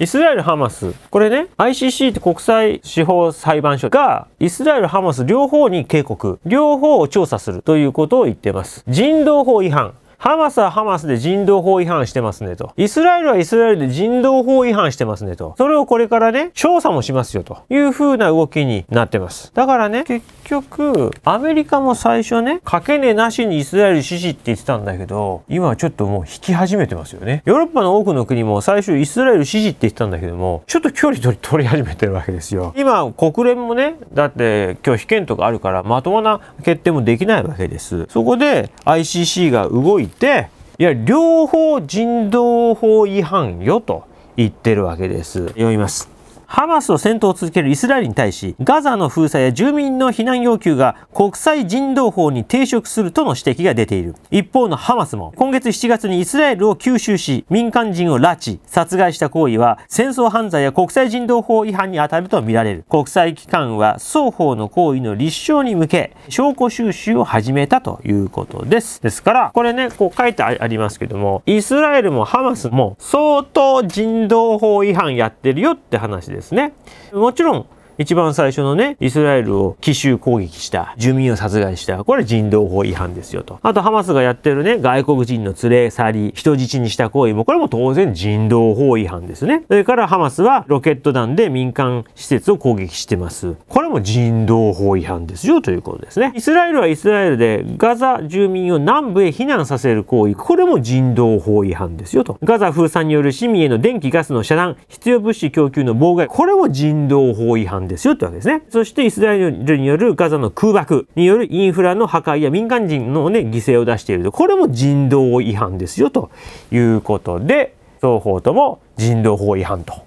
イスラエル・ハマス。これね、ICC って国際司法裁判所が、イスラエル・ハマス両方に警告、両方を調査するということを言ってます。人道法違反。ハマスはハマスで人道法違反してますねと。イスラエルはイスラエルで人道法違反してますねと。それをこれからね、調査もしますよという風な動きになってます。だからね、結局、アメリカも最初ね、かけねなしにイスラエル支持って言ってたんだけど、今はちょっともう引き始めてますよね。ヨーロッパの多くの国も最初イスラエル支持って言ってたんだけども、ちょっと距離取り取り始めてるわけですよ。今、国連もね、だって拒否権とかあるから、まともな決定もできないわけです。そこで ICC が動いいて、いや、両方人道法違反よと言ってるわけです。読みます。ハマスと戦闘を続けるイスラエルに対し、ガザの封鎖や住民の避難要求が国際人道法に抵触するとの指摘が出ている。一方のハマスも、今月7月にイスラエルを吸収し、民間人を拉致、殺害した行為は、戦争犯罪や国際人道法違反に当たるとみられる。国際機関は、双方の行為の立証に向け、証拠収集を始めたということです。ですから、これね、こう書いてありますけども、イスラエルもハマスも、相当人道法違反やってるよって話です。ですね。もちろん一番最初のね、イスラエルを奇襲攻撃した、住民を殺害した、これ人道法違反ですよと。あとハマスがやってるね、外国人の連れ去り、人質にした行為も、これも当然人道法違反ですね。それからハマスはロケット弾で民間施設を攻撃してます。これも人道法違反ですよということですね。イスラエルはイスラエルでガザ住民を南部へ避難させる行為、これも人道法違反ですよと。ガザ封鎖による市民への電気ガスの遮断、必要物資供給の妨害、これも人道法違反ですよってわけですね。そしてイスラエルによるガザの空爆によるインフラの破壊や民間人のね、犠牲を出していると。これも人道違反ですよということで、双方とも人道法違反と。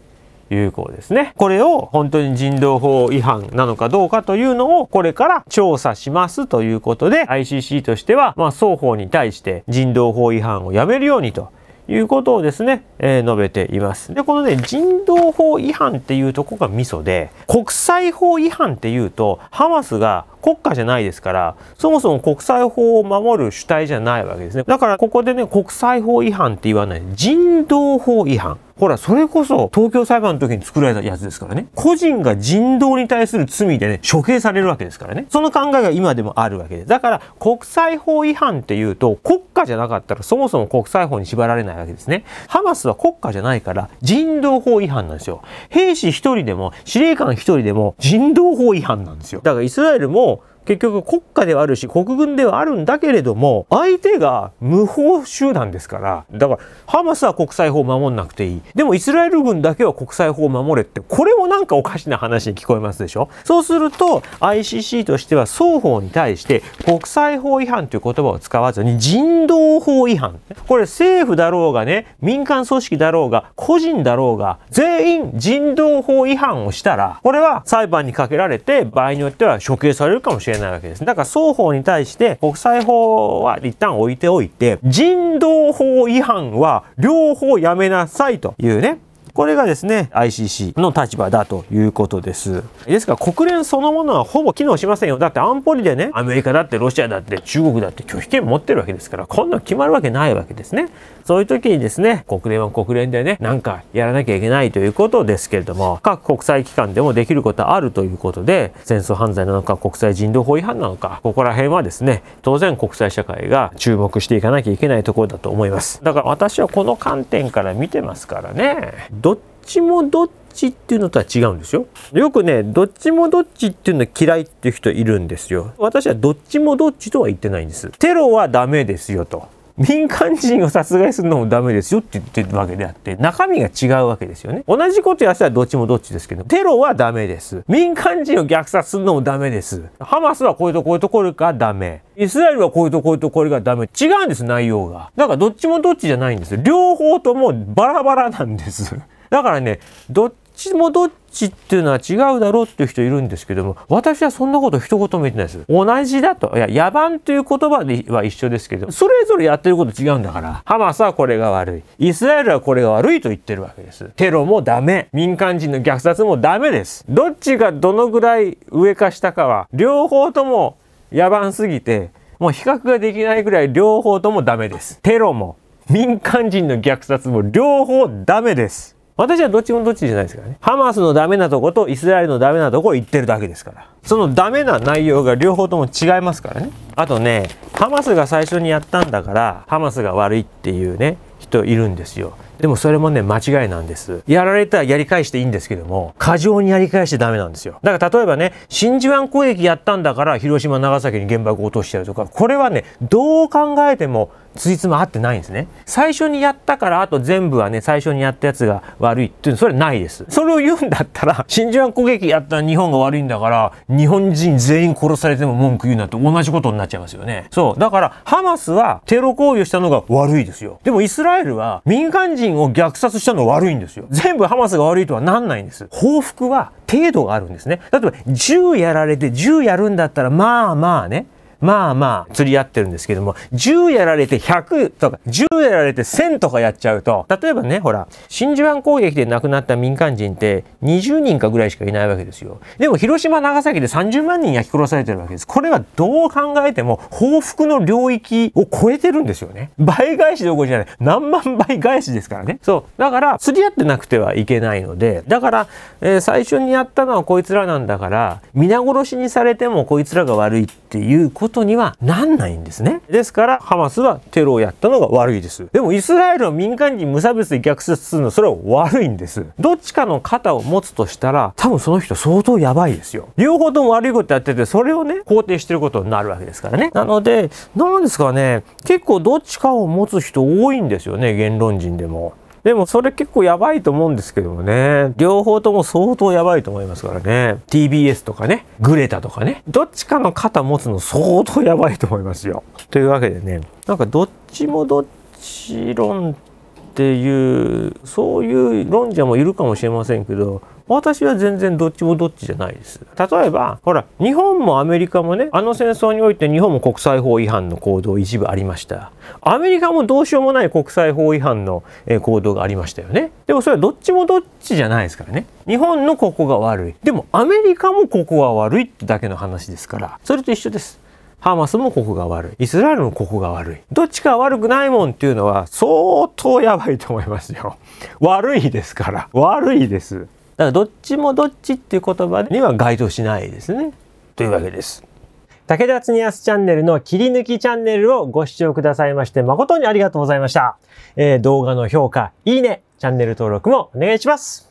いうことですね。これを本当に人道法違反なのかどうかというのをこれから調査しますということで ICC としてはまあ双方に対して人道法違反をやめるようにということをですねえ述べています。で、このね、人道法違反っていうとこがミソで、国際法違反っていうと、ハマスが国家じゃないですから、そもそも国際法を守る主体じゃないわけですね。だからここでね、国際法違反って言わない。人道法違反。ほら、それこそ東京裁判の時に作られたやつですからね。個人が人道に対する罪でね、処刑されるわけですからね。その考えが今でもあるわけです。だから国際法違反っていうと、国家じゃなかったらそもそも国際法に縛られないわけですね。ハマスは国家じゃないから人道法違反なんですよ。兵士一人でも司令官一人でも人道法違反なんですよ。だからイスラエルも結局国家ではあるし国軍ではあるんだけれども相手が無法集団ですからだからハマスは国際法を守んなくていいでもイスラエル軍だけは国際法を守れってこれもなんかおかしな話に聞こえますでしょそうすると ICC としては双方に対して国際法違反という言葉を使わずに人道法違反これ政府だろうがね民間組織だろうが個人だろうが全員人道法違反をしたらこれは裁判にかけられて場合によっては処刑されるかもしれないれないわけです。だから双方に対して国際法は一旦置いておいて、人道法違反は両方やめなさいというね、これがですね ICC の立場だということですですから国連そのものはほぼ機能しませんよだって安保理でねアメリカだってロシアだって中国だって拒否権持ってるわけですからこんな決まるわけないわけですねそういう時にですね国連は国連でねなんかやらなきゃいけないということですけれども各国際機関でもできることはあるということで戦争犯罪なのか国際人道法違反なのかここら辺はですね当然国際社会が注目していかなきゃいけないところだと思いますだから私はこの観点から見てますからねどちもどっちっていうのとは違うんですよ。よくね、どっちもどっちっていうの嫌いっていう人いるんですよ。私はどっちもどっちとは言ってないんです。テロはダメですよと。民間人を殺害するのもダメですよって言ってるわけであって、中身が違うわけですよね。同じことやったらどっちもどっちですけど、テロはダメです。民間人を虐殺するのもダメです。ハマスはこういうとこういうところがダメ。イスラエルはこういうとこういうところがダメ。違うんです、内容が。だからどっちもどっちじゃないんです。両方ともバラバラなんです。だからね、どっちもどっちっていうのは違うだろうっていう人いるんですけども、私はそんなこと一言も言ってないです。同じだと。いや、野蛮という言葉では一緒ですけど、それぞれやってること違うんだから、ハマスはこれが悪い。イスラエルはこれが悪いと言ってるわけです。テロもダメ。民間人の虐殺もダメです。どっちがどのぐらい上か下かは、両方とも野蛮すぎて、もう比較ができないぐらい両方ともダメです。テロも民間人の虐殺も両方ダメです。私はどっちもどっちじゃないですからね。ハマスのダメなとことイスラエルのダメなとこを言ってるだけですから。そのダメな内容が両方とも違いますからね。あとね、ハマスが最初にやったんだから、ハマスが悪いっていうね、人いるんですよ。でもそれもね、間違いなんです。やられたらやり返していいんですけども、過剰にやり返してダメなんですよ。だから例えばね、真珠湾攻撃やったんだから、広島、長崎に原爆を落としてやるとか、これはね、どう考えても辻褄合ってないんですね。最初にやったから、あと全部はね、最初にやったやつが悪いっていうの、それはないです。それを言うんだったら、真珠湾攻撃やった日本が悪いんだから、日本人全員殺されても文句言うなと同じことになっちゃいますよね。そう。だから、ハマスはテロ行為をしたのが悪いですよ。でもイスラエルは民間人を虐殺したのが悪いんですよ。全部ハマスが悪いとはなんないんです。報復は程度があるんですね。例えば、銃やられて銃やるんだったら、まあまあね、まあまあ釣り合ってるんですけども、10やられて100とか、10やられて1000とかやっちゃうと、例えばね、ほら、真珠湾攻撃で亡くなった民間人って20人かぐらいしかいないわけですよ。でも広島、長崎で30万人焼き殺されてるわけです。これはどう考えても報復の領域を超えてるんですよね。倍返しどころじゃない。何万倍返しですからね。そう。だから、釣り合ってなくてはいけないので、だから、えー、最初にやったのはこいつらなんだから、皆殺しにされてもこいつらが悪いっていうことことにはなんないんですね。ですから、ハマスはテロをやったのが悪いです。でも、イスラエルを民間人無差別で虐殺するのはそれは悪いんです。どっちかの肩を持つとしたら、多分その人相当やばいですよ。両方とも悪いことやってて、それをね、肯定してることになるわけですからね。なので、なんですかね、結構どっちかを持つ人多いんですよね、言論人でも。でもそれ結構やばいと思うんですけどもね。両方とも相当やばいと思いますからね。TBS とかね、グレタとかね。どっちかの肩持つの相当やばいと思いますよ。というわけでね、なんかどっちもどっち論っていうそういう論者もいるかもしれませんけど私は全然どっちもどっちじゃないです。例えば、ほら、日本もアメリカもね、あの戦争において日本も国際法違反の行動一部ありました。アメリカもどうしようもない国際法違反の行動がありましたよね。でもそれはどっちもどっちじゃないですからね。日本のここが悪い。でもアメリカもここは悪いってだけの話ですから、それと一緒です。ハマスもここが悪い。イスラエルもここが悪い。どっちか悪くないもんっていうのは相当やばいと思いますよ。悪いですから。悪いです。だからどっちもどっちっていう言葉には該当しないですね。というわけです。武田つにやすチャンネルの切り抜きチャンネルをご視聴くださいまして誠にありがとうございました。えー、動画の評価、いいね、チャンネル登録もお願いします。